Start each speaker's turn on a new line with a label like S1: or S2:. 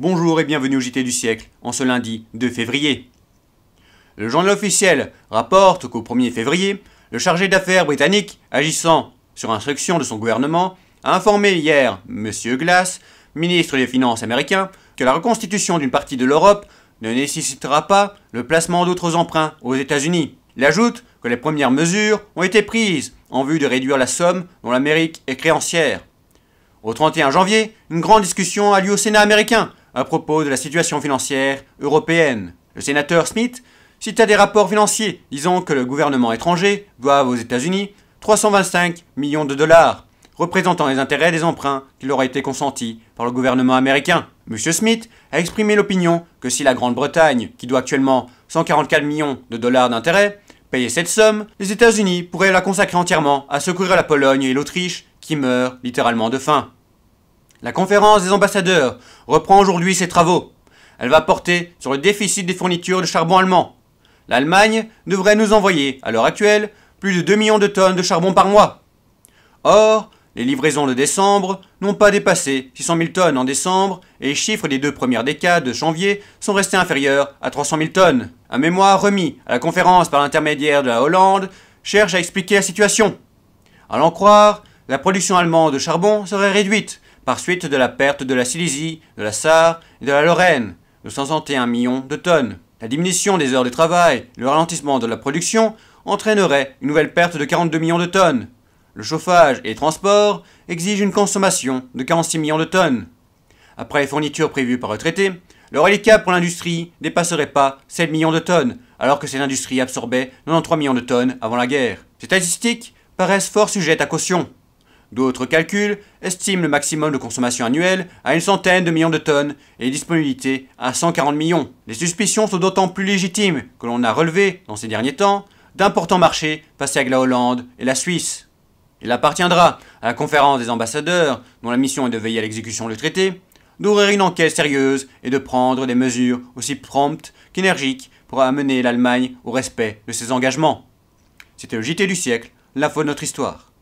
S1: Bonjour et bienvenue au JT du siècle, en ce lundi 2 février. Le journal officiel rapporte qu'au 1er février, le chargé d'affaires britannique, agissant sur instruction de son gouvernement, a informé hier M. Glass, ministre des Finances américain, que la reconstitution d'une partie de l'Europe ne nécessitera pas le placement d'autres emprunts aux États-Unis. Il ajoute que les premières mesures ont été prises en vue de réduire la somme dont l'Amérique est créancière. Au 31 janvier, une grande discussion a lieu au Sénat américain à propos de la situation financière européenne. Le sénateur Smith si tu des rapports financiers disant que le gouvernement étranger doit aux États-Unis 325 millions de dollars, représentant les intérêts des emprunts qui leur ont été consentis par le gouvernement américain. M. Smith a exprimé l'opinion que si la Grande-Bretagne, qui doit actuellement 144 millions de dollars d'intérêts, payait cette somme, les États-Unis pourraient la consacrer entièrement à secourir la Pologne et l'Autriche qui meurent littéralement de faim. La conférence des ambassadeurs reprend aujourd'hui ses travaux. Elle va porter sur le déficit des fournitures de charbon allemand, l'Allemagne devrait nous envoyer, à l'heure actuelle, plus de 2 millions de tonnes de charbon par mois. Or, les livraisons de décembre n'ont pas dépassé 600 000 tonnes en décembre et les chiffres des deux premières décades de janvier sont restés inférieurs à 300 000 tonnes. Un mémoire remis à la conférence par l'intermédiaire de la Hollande cherche à expliquer la situation. À l'en croire, la production allemande de charbon serait réduite par suite de la perte de la Silésie, de la Sarre et de la Lorraine de 161 millions de tonnes. La diminution des heures de travail, le ralentissement de la production entraînerait une nouvelle perte de 42 millions de tonnes. Le chauffage et les transports exigent une consommation de 46 millions de tonnes. Après les fournitures prévues par le traité, le reliquat pour l'industrie dépasserait pas 7 millions de tonnes, alors que cette industrie absorbait 93 millions de tonnes avant la guerre. Ces statistiques paraissent fort sujettes à caution. D'autres calculs estiment le maximum de consommation annuelle à une centaine de millions de tonnes et les disponibilités à 140 millions. Les suspicions sont d'autant plus légitimes que l'on a relevé, dans ces derniers temps, d'importants marchés passés avec la Hollande et la Suisse. Il appartiendra à la conférence des ambassadeurs, dont la mission est de veiller à l'exécution du traité, d'ouvrir une enquête sérieuse et de prendre des mesures aussi promptes qu'énergiques pour amener l'Allemagne au respect de ses engagements. C'était le JT du siècle, la l'info de notre histoire.